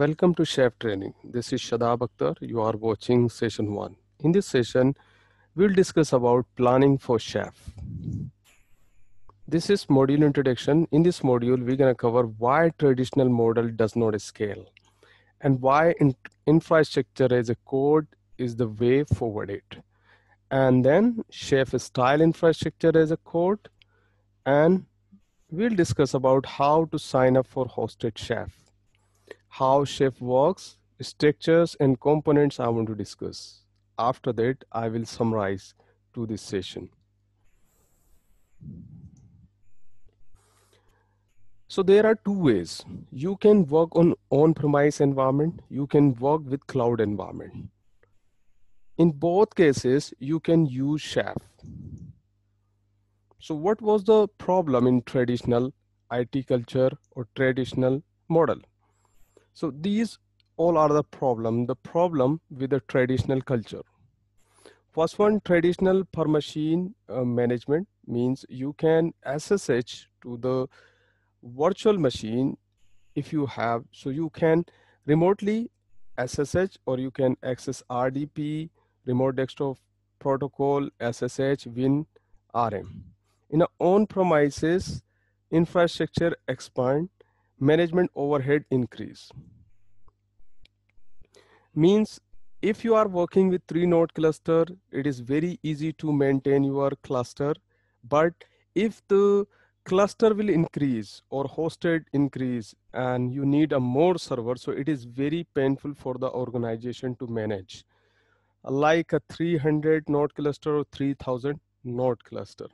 Welcome to Chef Training. This is Shadab Akhtar. You are watching session 1. In this session, we'll discuss about planning for chef. This is module introduction. In this module, we're going to cover why traditional model does not scale and why in infrastructure as a code is the way forward it. And then chef style infrastructure as a code and we'll discuss about how to sign up for hosted chef how Chef works, structures and components I want to discuss. After that, I will summarize to this session. So there are two ways. You can work on on-premise environment. You can work with cloud environment. In both cases, you can use Chef. So what was the problem in traditional IT culture or traditional model? So these all are the problem, the problem with the traditional culture. First one, traditional per machine uh, management means you can SSH to the virtual machine if you have, so you can remotely SSH or you can access RDP, remote desktop protocol, SSH, WinRM. RM. In our on-premises infrastructure expand management overhead increase means if you are working with three node cluster it is very easy to maintain your cluster but if the cluster will increase or hosted increase and you need a more server so it is very painful for the organization to manage like a 300 node cluster or 3000 node cluster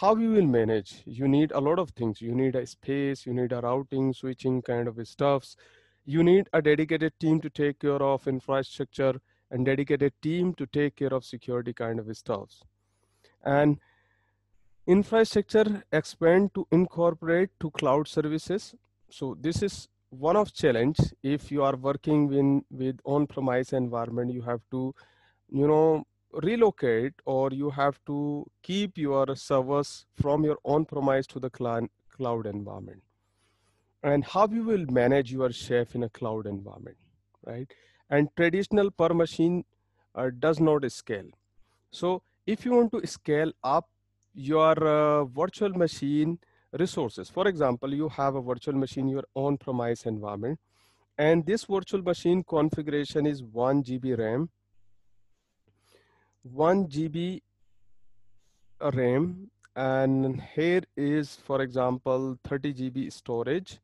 how you will manage you need a lot of things you need a space you need a routing switching kind of stuffs you need a dedicated team to take care of infrastructure and dedicated team to take care of security kind of stuffs and infrastructure expand to incorporate to cloud services so this is one of challenge if you are working in with on premise environment you have to you know relocate or you have to keep your servers from your on premise to the cloud environment and how you will manage your chef in a cloud environment right and traditional per machine uh, does not scale so if you want to scale up your uh, virtual machine resources for example you have a virtual machine your on premise environment and this virtual machine configuration is 1 gb ram 1 GB RAM and here is for example 30 GB storage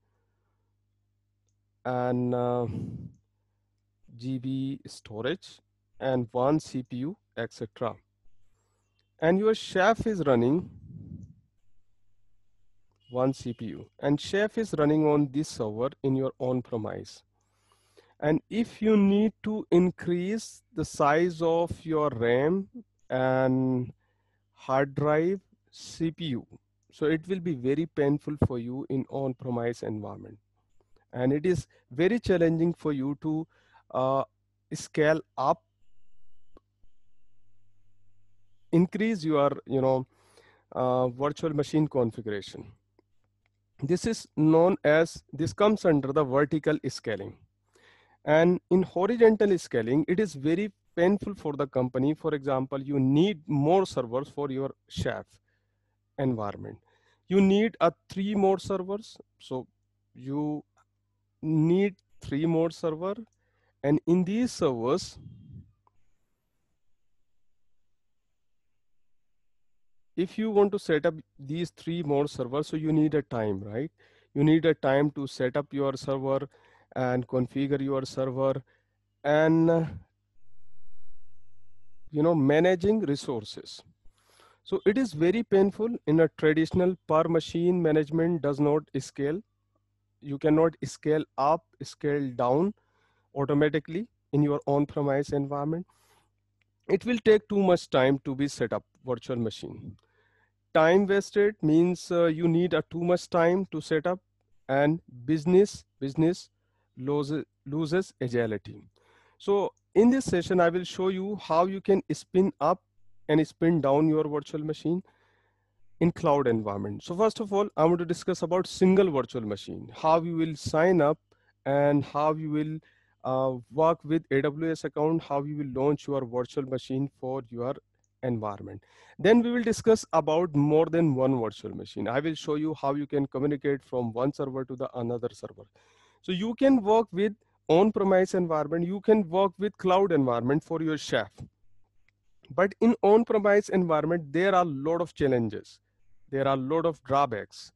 and uh, GB storage and one CPU etc and your chef is running one CPU and chef is running on this server in your own premise and if you need to increase the size of your RAM and hard drive CPU, so it will be very painful for you in on-premise environment. And it is very challenging for you to uh, scale up, increase your, you know, uh, virtual machine configuration. This is known as, this comes under the vertical scaling. And in horizontal scaling, it is very painful for the company. For example, you need more servers for your chef environment. You need a three more servers. So you need three more server. And in these servers, if you want to set up these three more servers, so you need a time, right? You need a time to set up your server, and configure your server and uh, you know managing resources so it is very painful in a traditional per machine management does not scale you cannot scale up scale down automatically in your on premise environment it will take too much time to be set up virtual machine time wasted means uh, you need a uh, too much time to set up and business business loses, agility. So in this session, I will show you how you can spin up and spin down your virtual machine in cloud environment. So first of all, I want to discuss about single virtual machine, how you will sign up and how you will uh, work with AWS account, how you will launch your virtual machine for your environment. Then we will discuss about more than one virtual machine. I will show you how you can communicate from one server to the another server. So you can work with on-premise environment, you can work with cloud environment for your chef. But in on-premise environment, there are a lot of challenges. There are a lot of drawbacks.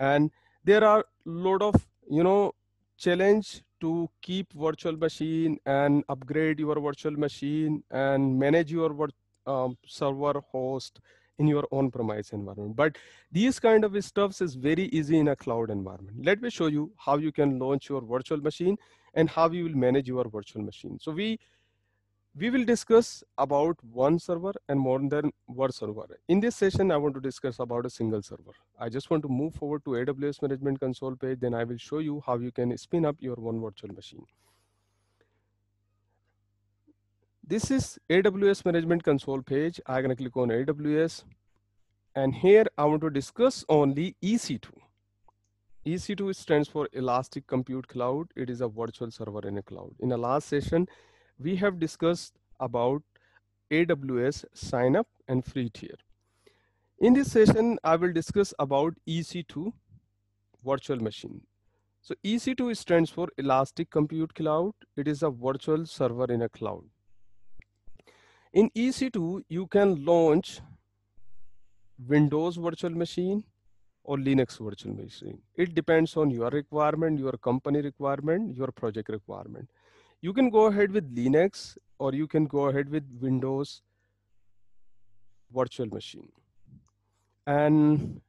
And there are a lot of, you know, challenge to keep virtual machine and upgrade your virtual machine and manage your um, server host in your own premise environment. But these kind of stuffs is very easy in a cloud environment. Let me show you how you can launch your virtual machine and how you will manage your virtual machine. So we we will discuss about one server and more than one server. In this session, I want to discuss about a single server. I just want to move forward to AWS Management Console page, then I will show you how you can spin up your one virtual machine. This is AWS Management Console page. I'm gonna click on AWS. And here I want to discuss only EC2. EC2 stands for Elastic Compute Cloud. It is a virtual server in a cloud. In the last session, we have discussed about AWS sign up and free tier. In this session, I will discuss about EC2 virtual machine. So EC2 stands for Elastic Compute Cloud. It is a virtual server in a cloud. In EC2, you can launch Windows virtual machine or Linux virtual machine. It depends on your requirement, your company requirement, your project requirement. You can go ahead with Linux or you can go ahead with Windows virtual machine. And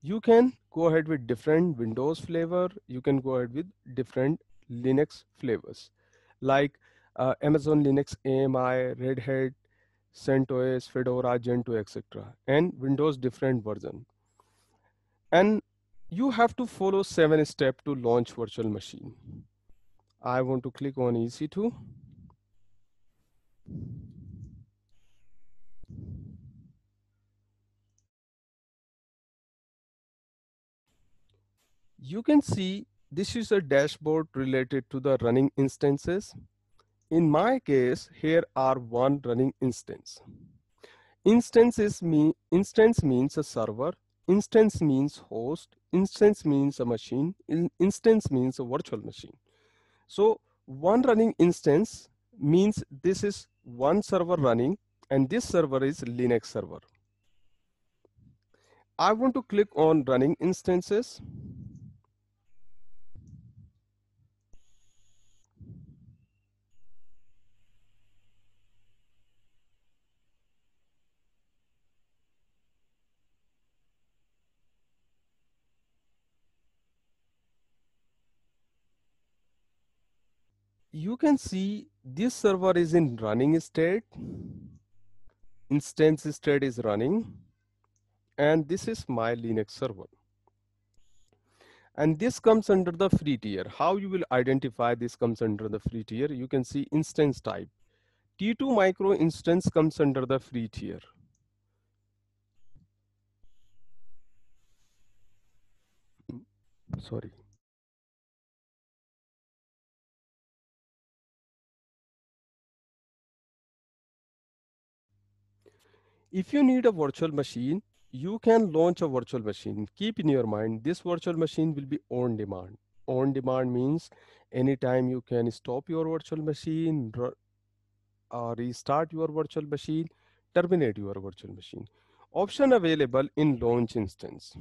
you can go ahead with different Windows flavor. You can go ahead with different Linux flavors. Like uh, Amazon Linux AMI, Red Hat, CentOS, Fedora, Gentoo, etc. and Windows different version. And you have to follow seven step to launch virtual machine. I want to click on EC2. You can see this is a dashboard related to the running instances in my case, here are one running instance. Instances mean, instance means a server, instance means host, instance means a machine, instance means a virtual machine. So one running instance means this is one server running and this server is Linux server. I want to click on running instances you can see this server is in running state. Instance state is running. And this is my Linux server. And this comes under the free tier. How you will identify this comes under the free tier? You can see instance type. T2 micro instance comes under the free tier. Sorry. If you need a virtual machine, you can launch a virtual machine. Keep in your mind, this virtual machine will be on demand. On demand means anytime you can stop your virtual machine, uh, restart your virtual machine, terminate your virtual machine. Option available in launch instance.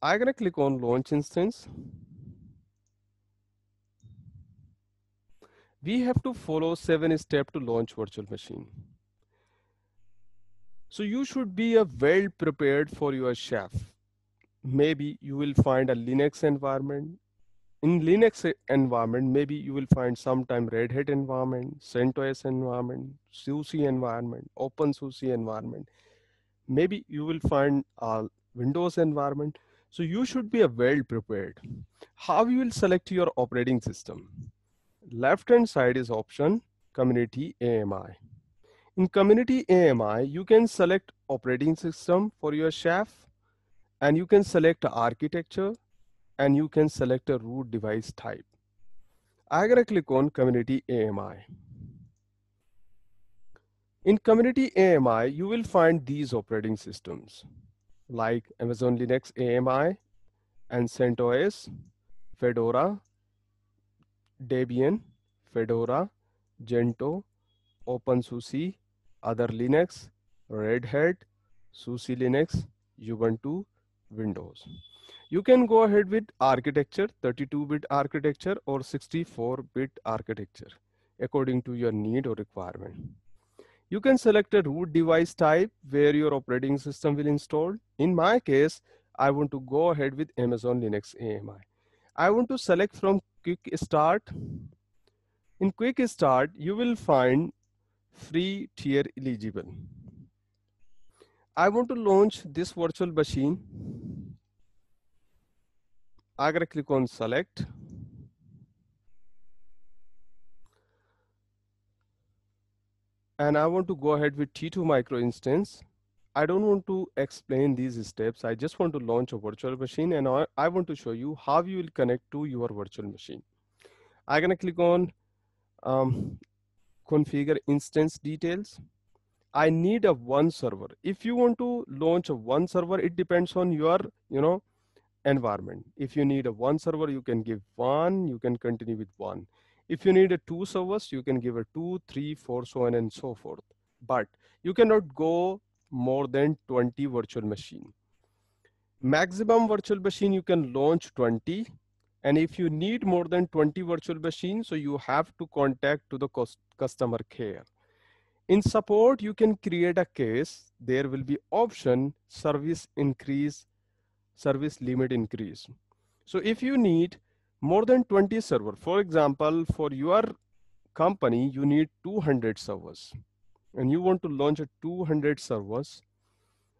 I'm gonna click on launch instance. we have to follow seven step to launch virtual machine. So you should be a well prepared for your chef. Maybe you will find a Linux environment. In Linux environment, maybe you will find sometime Red Hat environment, CentOS environment, SUSE environment, OpenSUSE environment. Maybe you will find a Windows environment. So you should be a well prepared. How you will select your operating system? left hand side is option community AMI. In community AMI, you can select operating system for your chef and you can select architecture and you can select a root device type. I'm gonna click on community AMI. In community AMI, you will find these operating systems like Amazon Linux AMI and CentOS, Fedora, Debian, Fedora, Gentoo, OpenSUSE, other Linux, Red Hat, SUSE Linux, Ubuntu, Windows. You can go ahead with architecture, 32-bit architecture or 64-bit architecture according to your need or requirement. You can select a root device type where your operating system will install. In my case, I want to go ahead with Amazon Linux AMI. I want to select from quick start. In quick start, you will find free tier eligible. I want to launch this virtual machine. I'm gonna click on select. And I want to go ahead with T2 micro instance. I don't want to explain these steps. I just want to launch a virtual machine and I want to show you how you will connect to your virtual machine. I'm gonna click on um, configure instance details. I need a one server. If you want to launch a one server, it depends on your, you know, environment. If you need a one server, you can give one, you can continue with one. If you need a two servers, you can give a two, three, four, so on and so forth. But you cannot go more than 20 virtual machine. Maximum virtual machine, you can launch 20. And if you need more than 20 virtual machines, so you have to contact to the customer care. In support, you can create a case. There will be option service increase, service limit increase. So if you need more than 20 server, for example, for your company, you need 200 servers and you want to launch a 200 servers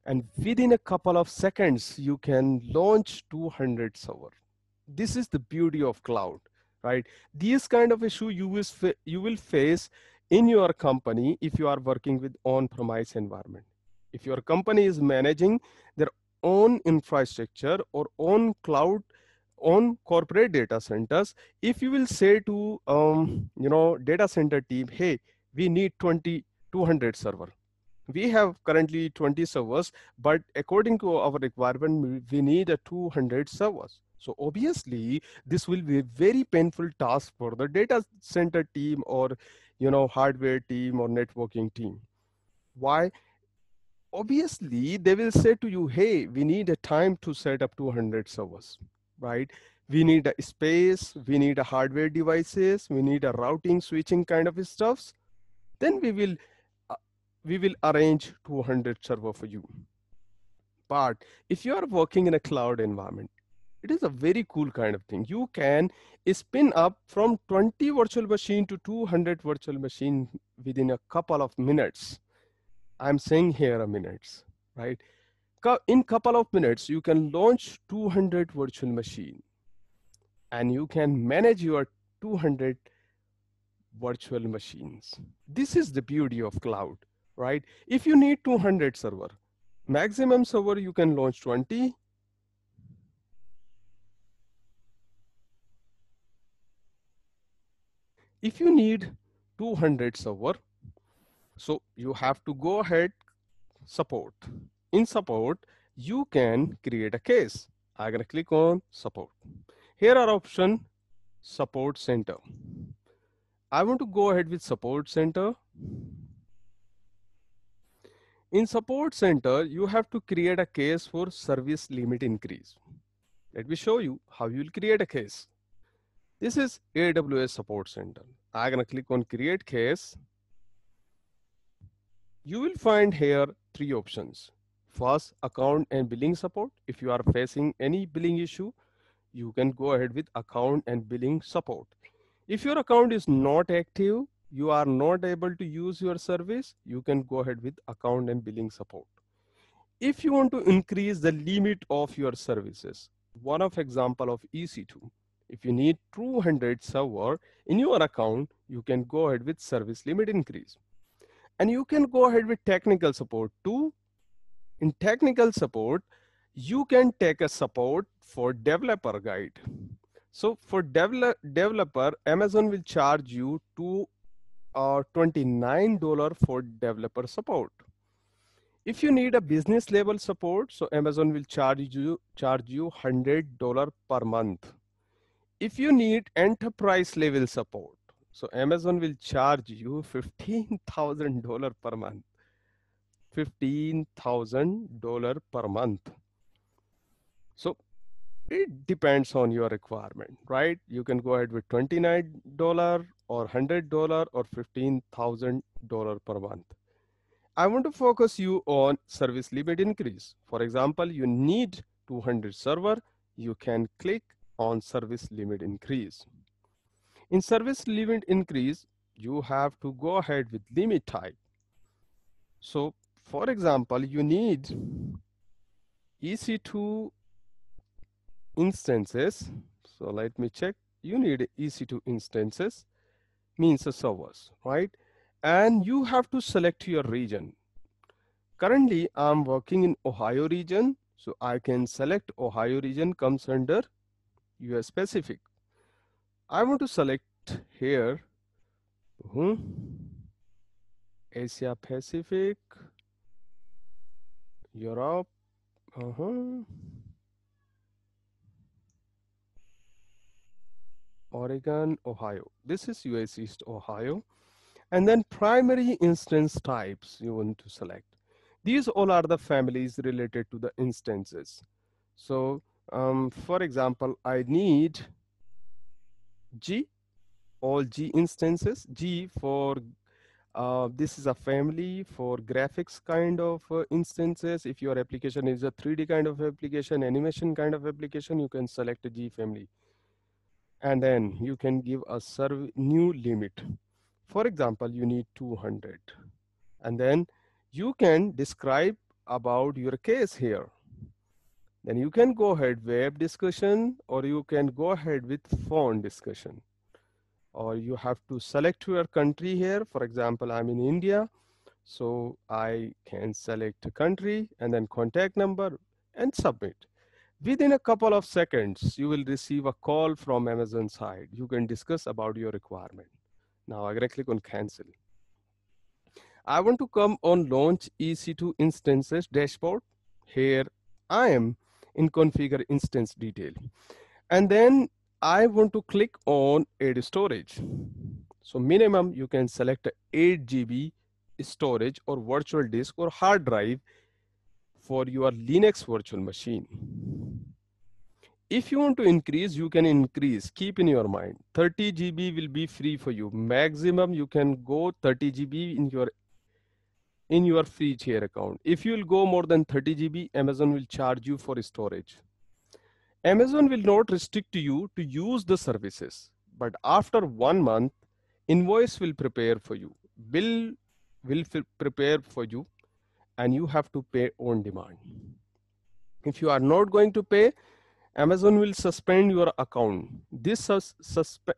and within a couple of seconds you can launch 200 server this is the beauty of cloud right these kind of issue you will you will face in your company if you are working with on premise environment if your company is managing their own infrastructure or own cloud on corporate data centers if you will say to um, you know data center team hey we need 20 200 server we have currently 20 servers but according to our requirement we need a 200 servers so obviously this will be a very painful task for the data center team or you know hardware team or networking team why obviously they will say to you hey we need a time to set up 200 servers right we need a space we need a hardware devices we need a routing switching kind of stuffs then we will we will arrange 200 server for you. But if you are working in a cloud environment, it is a very cool kind of thing. You can spin up from 20 virtual machine to 200 virtual machine within a couple of minutes. I'm saying here a minutes, right? In couple of minutes, you can launch 200 virtual machine and you can manage your 200 virtual machines. This is the beauty of cloud right? If you need 200 server, maximum server you can launch 20. If you need 200 server, so you have to go ahead support. In support, you can create a case. I'm gonna click on support. Here are option support center. I want to go ahead with support center. In support center, you have to create a case for service limit increase. Let me show you how you'll create a case. This is AWS support center. I'm gonna click on create case. You will find here three options. First, account and billing support. If you are facing any billing issue, you can go ahead with account and billing support. If your account is not active, you are not able to use your service, you can go ahead with account and billing support. If you want to increase the limit of your services, one of example of EC2, if you need 200 server in your account, you can go ahead with service limit increase. And you can go ahead with technical support too. In technical support, you can take a support for developer guide. So for develop, developer, Amazon will charge you to or $29 for developer support. If you need a business level support, so Amazon will charge you charge you $100 per month. If you need enterprise level support, so Amazon will charge you $15,000 per month. $15,000 per month. So it depends on your requirement, right? You can go ahead with $29 or $100 or $15,000 per month. I want to focus you on service limit increase. For example, you need 200 server, you can click on service limit increase. In service limit increase, you have to go ahead with limit type. So for example, you need EC2 instances. So let me check. You need EC2 instances means the servers, right? And you have to select your region. Currently, I'm working in Ohio region. So I can select Ohio region comes under US Pacific. I want to select here hmm, Asia Pacific, Europe, uh -huh. Oregon, Ohio. This is US East Ohio. And then primary instance types you want to select. These all are the families related to the instances. So um, for example, I need G, all G instances, G for uh, this is a family for graphics kind of uh, instances. If your application is a 3D kind of application, animation kind of application, you can select a G family and then you can give a serve new limit. For example, you need 200 and then you can describe about your case here. Then you can go ahead web discussion or you can go ahead with phone discussion or you have to select your country here. For example, I'm in India. So I can select a country and then contact number and submit. Within a couple of seconds, you will receive a call from Amazon side. You can discuss about your requirement. Now I'm gonna click on cancel. I want to come on launch EC2 instances dashboard. Here I am in configure instance detail. And then I want to click on add storage. So minimum you can select 8 GB storage or virtual disk or hard drive for your Linux virtual machine if you want to increase you can increase keep in your mind 30 gb will be free for you maximum you can go 30 gb in your in your free share account if you will go more than 30 gb amazon will charge you for storage amazon will not restrict you to use the services but after one month invoice will prepare for you bill will prepare for you and you have to pay on demand if you are not going to pay Amazon will suspend your account. This sus suspe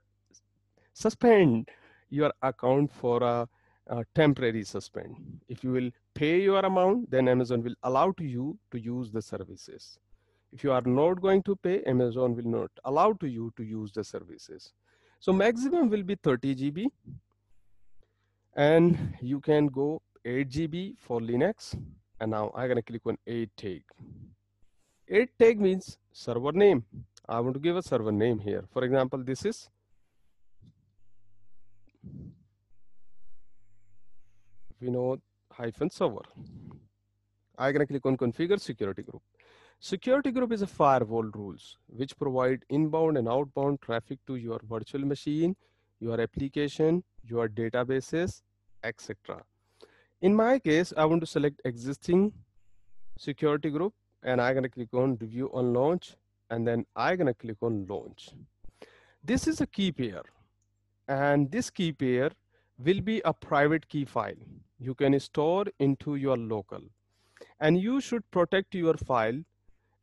suspend your account for a, a, temporary suspend. If you will pay your amount, then Amazon will allow to you to use the services. If you are not going to pay, Amazon will not allow to you to use the services. So maximum will be 30 GB and you can go 8 GB for Linux. And now I'm gonna click on 8 tag. 8 tag means server name. I want to give a server name here. For example, this is Vinod hyphen server. I'm going to click on configure security group. Security group is a firewall rules which provide inbound and outbound traffic to your virtual machine, your application, your databases, etc. In my case, I want to select existing security group and I'm gonna click on review on launch and then I'm gonna click on launch. This is a key pair and this key pair will be a private key file you can store into your local and you should protect your file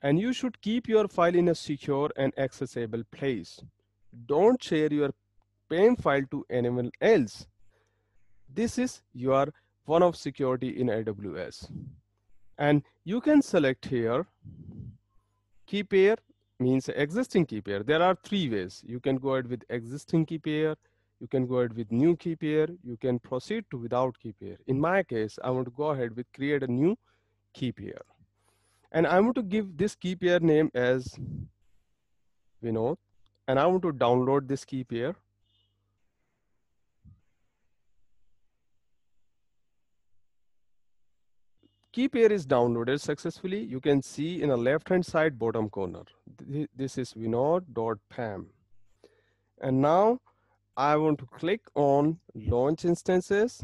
and you should keep your file in a secure and accessible place. Don't share your PAM file to anyone else. This is your one of security in AWS. And you can select here key pair means existing key pair. There are three ways. You can go ahead with existing key pair. You can go ahead with new key pair. You can proceed to without key pair. In my case, I want to go ahead with create a new key pair. And I want to give this key pair name as Vinod. And I want to download this key pair key pair is downloaded successfully, you can see in a left-hand side bottom corner. This is vinod.pam. And now I want to click on launch instances.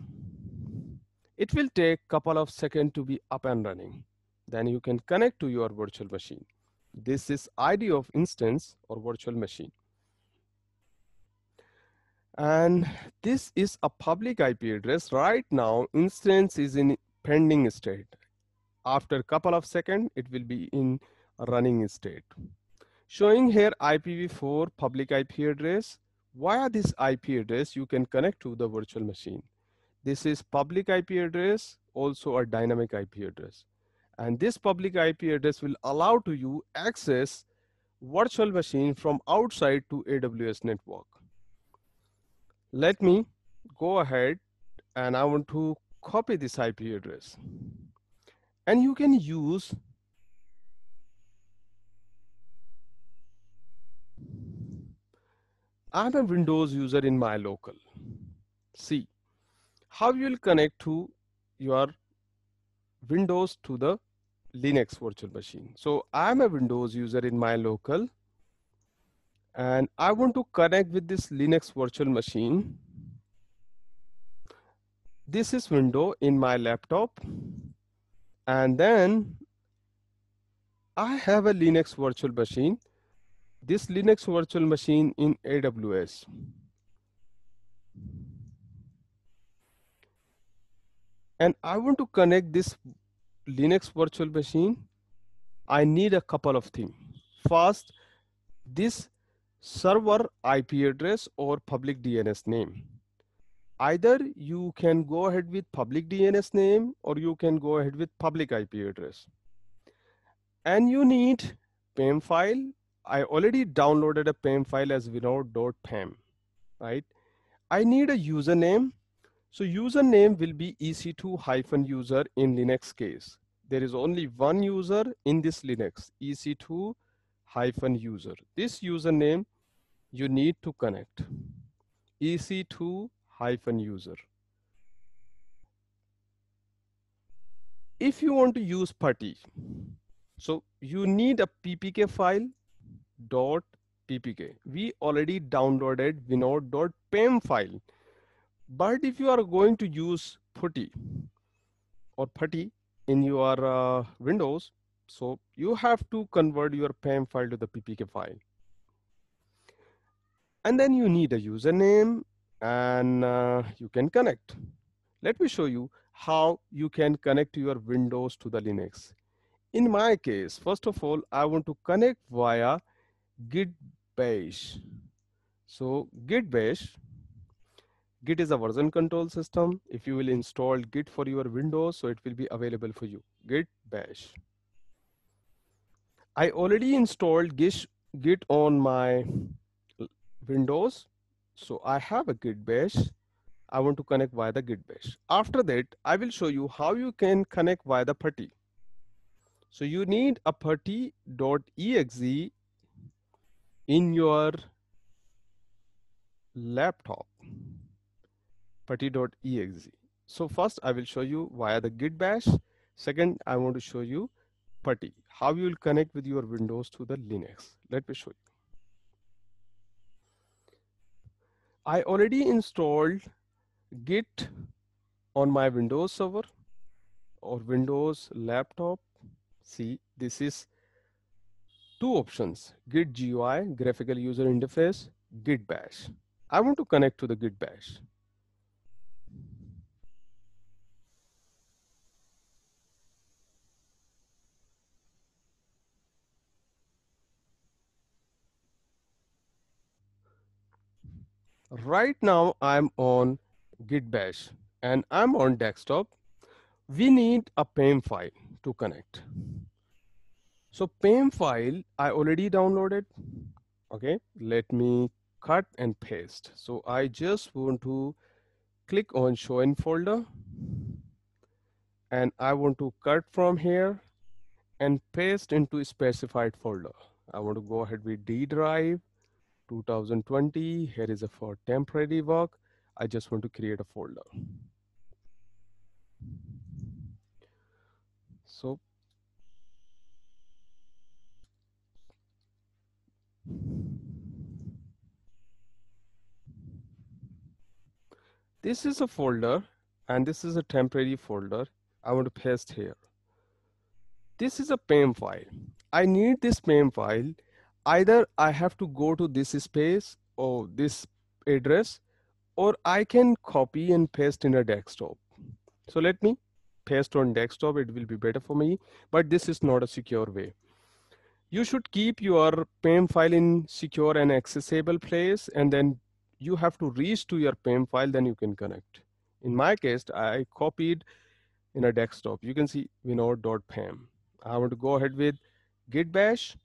It will take couple of seconds to be up and running. Then you can connect to your virtual machine. This is ID of instance or virtual machine. And this is a public IP address. Right now, instance is in pending state. After couple of seconds, it will be in running state. Showing here IPv4 public IP address. Via this IP address, you can connect to the virtual machine. This is public IP address, also a dynamic IP address. And this public IP address will allow to you access virtual machine from outside to AWS network. Let me go ahead and I want to copy this IP address. And you can use I'm a Windows user in my local. See how you will connect to your Windows to the Linux virtual machine. So I'm a Windows user in my local and I want to connect with this Linux virtual machine this is window in my laptop. And then I have a Linux virtual machine. This Linux virtual machine in AWS. And I want to connect this Linux virtual machine. I need a couple of things. First, this server IP address or public DNS name either you can go ahead with public DNS name or you can go ahead with public IP address. And you need PAM file. I already downloaded a PAM file as vinod.pam, right? I need a username. So username will be EC2 hyphen user in Linux case. There is only one user in this Linux, EC2 hyphen user. This username you need to connect. EC2 hyphen user. If you want to use PuTTY, so you need a ppk file dot ppk. We already downloaded vinod.pem file. But if you are going to use PuTTY or PuTTY in your uh, Windows, so you have to convert your PAM file to the PPK file. And then you need a username and uh, you can connect. Let me show you how you can connect your Windows to the Linux. In my case, first of all, I want to connect via Git bash. So Git bash, Git is a version control system. If you will install Git for your Windows, so it will be available for you. Git bash. I already installed Git on my Windows so I have a grid base. I want to connect via the grid base. After that, I will show you how you can connect via the putty. So you need a putty.exe in your laptop, putty.exe. So first I will show you via the git bash. Second, I want to show you putty, how you will connect with your Windows to the Linux. Let me show you. I already installed Git on my Windows server or Windows laptop. See, this is two options, Git GUI, graphical user interface, Git bash. I want to connect to the Git bash. Right now I'm on Git Bash and I'm on desktop. We need a PAM file to connect. So PAM file, I already downloaded. Okay, let me cut and paste. So I just want to click on show in folder and I want to cut from here and paste into specified folder. I want to go ahead with D drive 2020 here is a for temporary work i just want to create a folder so this is a folder and this is a temporary folder i want to paste here this is a pam file i need this pam file either I have to go to this space or this address, or I can copy and paste in a desktop. So let me paste on desktop. It will be better for me, but this is not a secure way. You should keep your PAM file in secure and accessible place, and then you have to reach to your PAM file, then you can connect. In my case, I copied in a desktop. You can see vinod.pam. I want to go ahead with git bash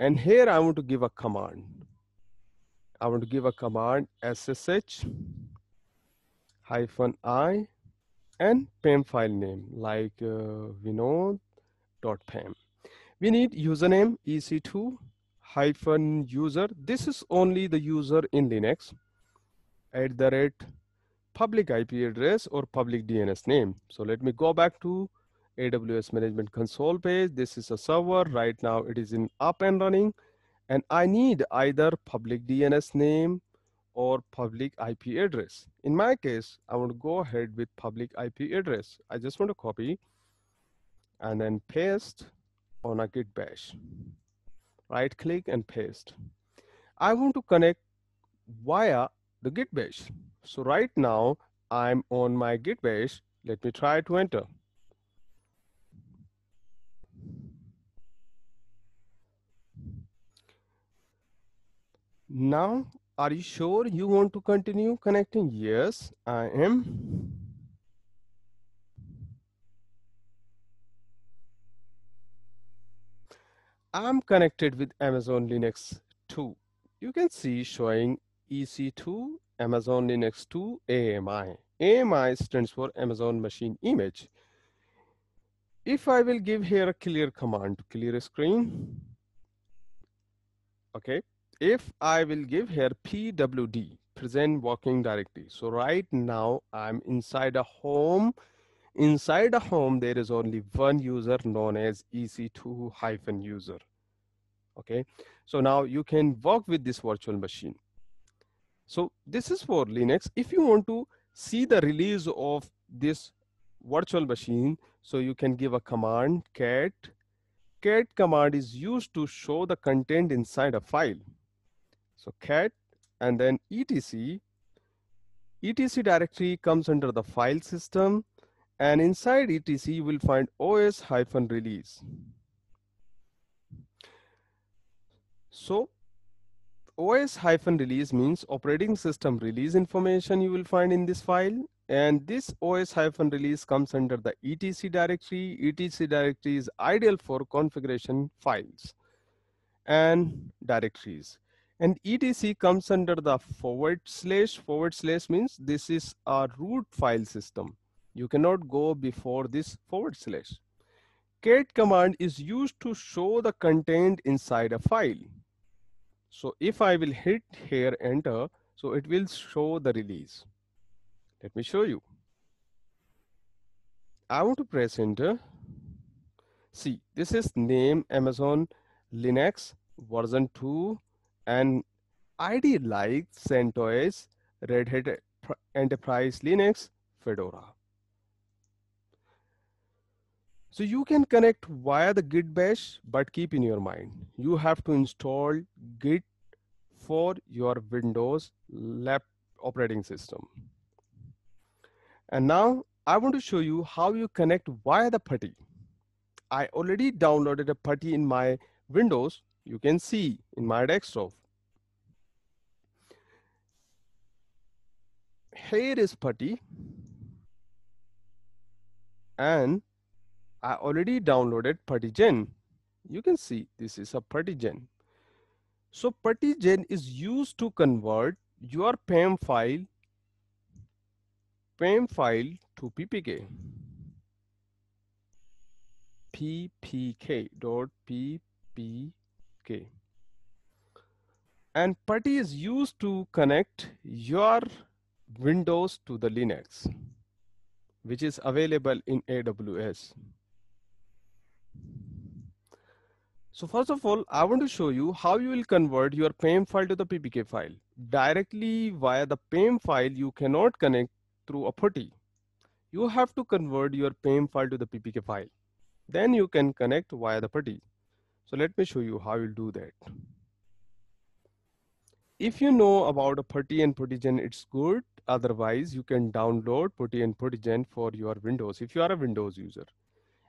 and here I want to give a command. I want to give a command ssh hyphen i and PAM file name like uh, vinod.pam. We need username ec2 hyphen user. This is only the user in Linux at the rate public IP address or public DNS name. So let me go back to AWS Management Console page. This is a server. Right now it is in up and running. And I need either public DNS name or public IP address. In my case, I want to go ahead with public IP address. I just want to copy and then paste on a Git bash. Right click and paste. I want to connect via the Git bash. So right now I'm on my Git bash. Let me try to enter. Now, are you sure you want to continue connecting? Yes, I am. I'm connected with Amazon Linux 2. You can see showing EC2 Amazon Linux 2 AMI. AMI stands for Amazon Machine Image. If I will give here a clear command to clear a screen, okay, if I will give here PWD, present working directory. So right now I'm inside a home. Inside a home, there is only one user known as EC2 hyphen user. Okay. So now you can work with this virtual machine. So this is for Linux. If you want to see the release of this virtual machine, so you can give a command cat. Cat command is used to show the content inside a file. So cat and then etc. etc directory comes under the file system and inside etc you will find os hyphen release. So os hyphen release means operating system release information you will find in this file and this os hyphen release comes under the etc directory etc directory is ideal for configuration files and directories and etc comes under the forward slash forward slash means this is a root file system you cannot go before this forward slash cat command is used to show the content inside a file so if i will hit here enter so it will show the release let me show you i want to press enter see this is name amazon linux version 2 and ID like CentOS, Red Hat Enterprise Linux, Fedora. So you can connect via the Git bash, but keep in your mind, you have to install Git for your Windows lab operating system. And now I want to show you how you connect via the PuTTY. I already downloaded a PuTTY in my Windows. You can see in my desktop. here is putty and I already downloaded PuttyGen. You can see this is a PuttyGen. So PuttyGen is used to convert your PAM file, PAM file to PPK. PPK dot PPK. And PuTTY is used to connect your Windows to the Linux, which is available in AWS. So first of all, I want to show you how you will convert your PAM file to the PPK file. Directly via the PAM file, you cannot connect through a putty. You have to convert your PAM file to the PPK file. Then you can connect via the putty. So let me show you how you'll do that. If you know about a putty and puttygen, it's good otherwise you can download PuTTY and PuTTYGen for your Windows if you are a Windows user.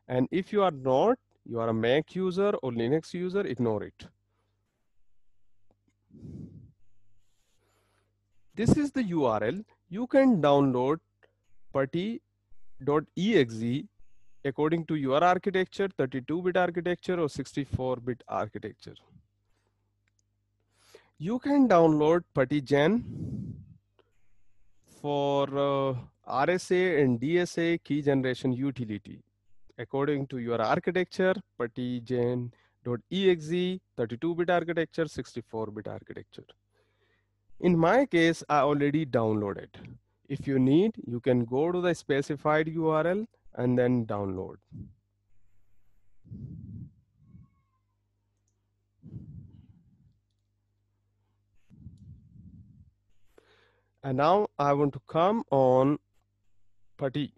And if you are not, you are a Mac user or Linux user, ignore it. This is the URL. You can download PuTTY.exe according to your architecture, 32-bit architecture or 64-bit architecture. You can download PuTTYGen for uh, RSA and DSA key generation utility. According to your architecture, PuttyGen.exe, 32-bit architecture, 64-bit architecture. In my case, I already downloaded. If you need, you can go to the specified URL and then download. and now I want to come on PuTTY.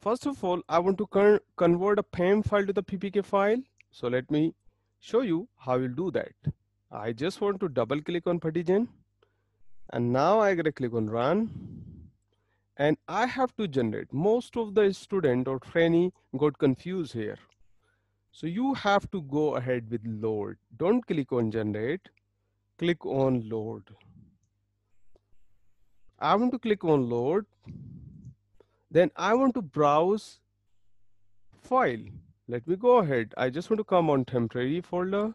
First of all, I want to con convert a PAM file to the PPK file. So let me show you how you'll do that. I just want to double click on PuTTYGen and now I gotta click on run and I have to generate. Most of the student or trainee got confused here. So you have to go ahead with load. Don't click on generate, click on load. I want to click on load. Then I want to browse file. Let me go ahead. I just want to come on temporary folder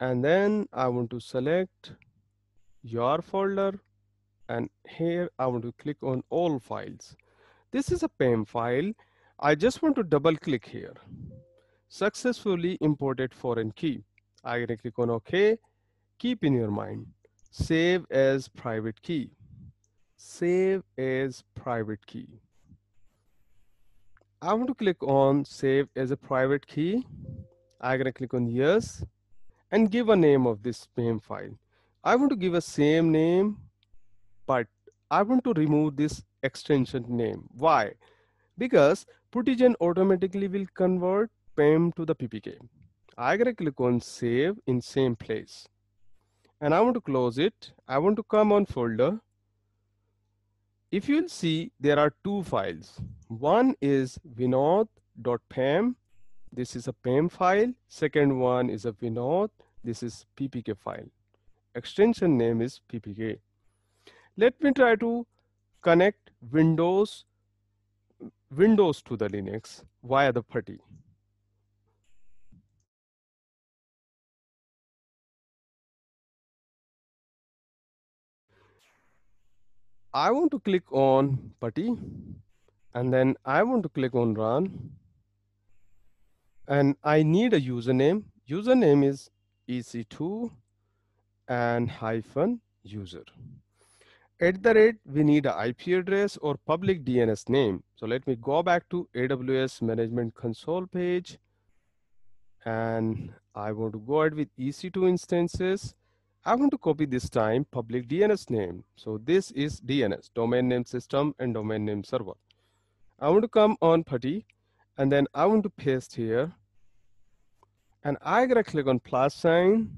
and then I want to select your folder and here I want to click on all files. This is a PAM file. I just want to double click here. Successfully imported foreign key. I'm gonna click on OK. Keep in your mind, save as private key save as private key. I want to click on save as a private key. I'm gonna click on yes and give a name of this PAM file. I want to give a same name, but I want to remove this extension name. Why? Because Puttygen automatically will convert PAM to the PPK. I'm gonna click on save in same place. And I want to close it. I want to come on folder if you'll see, there are two files. One is vinod.pam. This is a PAM file. Second one is a vinod. This is ppk file. Extension name is ppk. Let me try to connect Windows Windows to the Linux via the PuTTY. I want to click on putty and then I want to click on run and I need a username. Username is EC2 and hyphen user. At the rate, we need an IP address or public DNS name. So let me go back to AWS Management Console page and I want to go ahead with EC2 instances i want to copy this time public DNS name. So this is DNS, domain name system and domain name server. I want to come on 30 and then I want to paste here. And I'm gonna click on plus sign.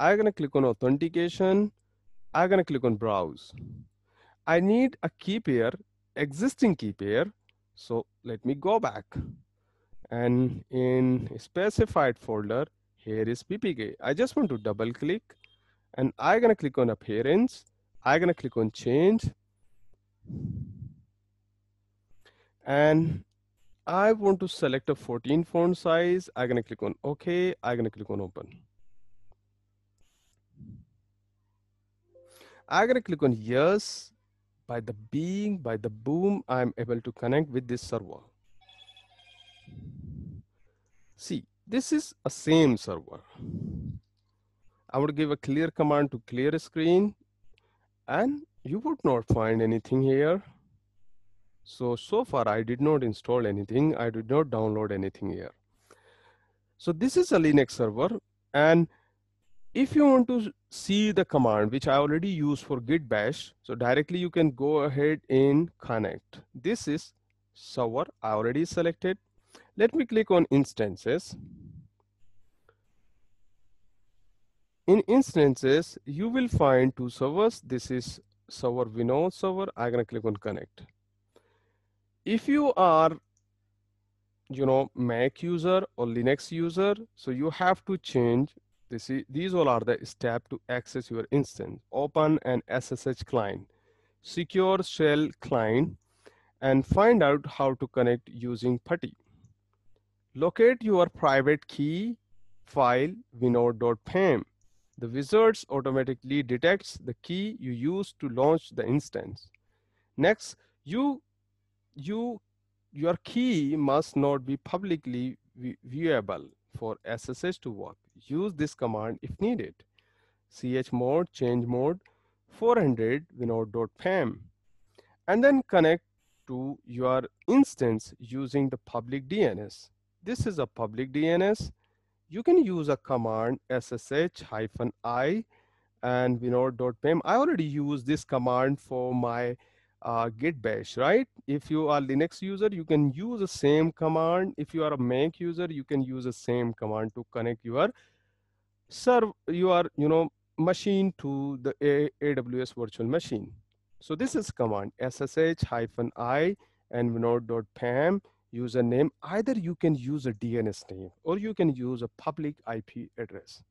I'm gonna click on authentication. I'm gonna click on browse. I need a key pair, existing key pair. So let me go back. And in specified folder, here is PPK. I just want to double click and I'm gonna click on appearance. I'm gonna click on change. And I want to select a 14 font size. I'm gonna click on okay. I'm gonna click on open. I'm gonna click on yes. By the being, by the boom, I'm able to connect with this server. See, this is a same server. I would give a clear command to clear screen and you would not find anything here. So, so far I did not install anything. I did not download anything here. So this is a Linux server. And if you want to see the command, which I already use for git bash, so directly you can go ahead and connect. This is server I already selected. Let me click on instances. In instances, you will find two servers. This is server Vinod server. I'm gonna click on connect. If you are, you know, Mac user or Linux user, so you have to change this. These all are the step to access your instance. Open an SSH client, secure shell client, and find out how to connect using PuTTY. Locate your private key file vinod.pam the wizards automatically detects the key you use to launch the instance. Next, you, you, your key must not be publicly viewable for SSH to work. Use this command if needed. chmod change mode 400 winode.pam and then connect to your instance using the public DNS. This is a public DNS you can use a command ssh i and vinod.pem. I already use this command for my uh, git bash, right? If you are Linux user, you can use the same command. If you are a Mac user, you can use the same command to connect your serve your you know machine to the A AWS virtual machine. So this is command ssh i and vinod.pam username, either you can use a DNS name or you can use a public IP address.